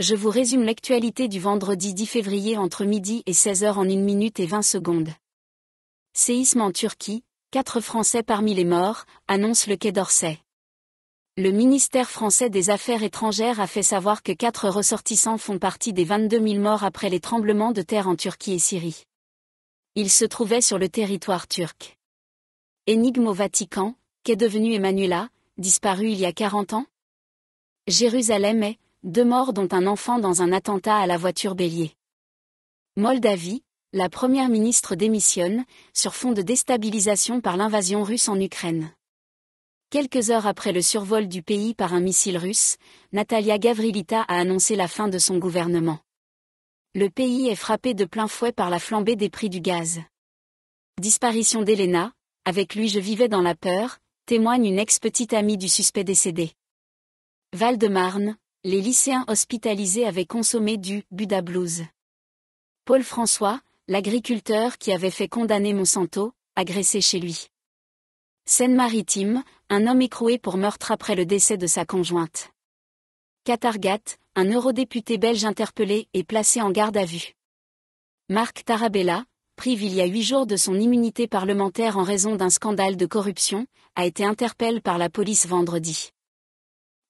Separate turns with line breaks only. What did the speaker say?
Je vous résume l'actualité du vendredi 10 février entre midi et 16h en 1 minute et 20 secondes. Séisme en Turquie, 4 Français parmi les morts, annonce le Quai d'Orsay. Le ministère français des Affaires étrangères a fait savoir que 4 ressortissants font partie des 22 000 morts après les tremblements de terre en Turquie et Syrie. Ils se trouvaient sur le territoire turc. Énigme au Vatican, qu'est devenu Emmanuela, disparu il y a 40 ans Jérusalem est, deux morts dont un enfant dans un attentat à la voiture bélier. Moldavie, la première ministre démissionne, sur fond de déstabilisation par l'invasion russe en Ukraine. Quelques heures après le survol du pays par un missile russe, Natalia Gavrilita a annoncé la fin de son gouvernement. Le pays est frappé de plein fouet par la flambée des prix du gaz. Disparition d'Elena, avec lui je vivais dans la peur, témoigne une ex-petite amie du suspect décédé. Val-de-Marne, les lycéens hospitalisés avaient consommé du Buda Blues. Paul François, l'agriculteur qui avait fait condamner Monsanto, agressé chez lui. Seine-Maritime, un homme écroué pour meurtre après le décès de sa conjointe. Katargat, un eurodéputé belge interpellé et placé en garde à vue. Marc Tarabella, prive il y a huit jours de son immunité parlementaire en raison d'un scandale de corruption, a été interpellé par la police vendredi.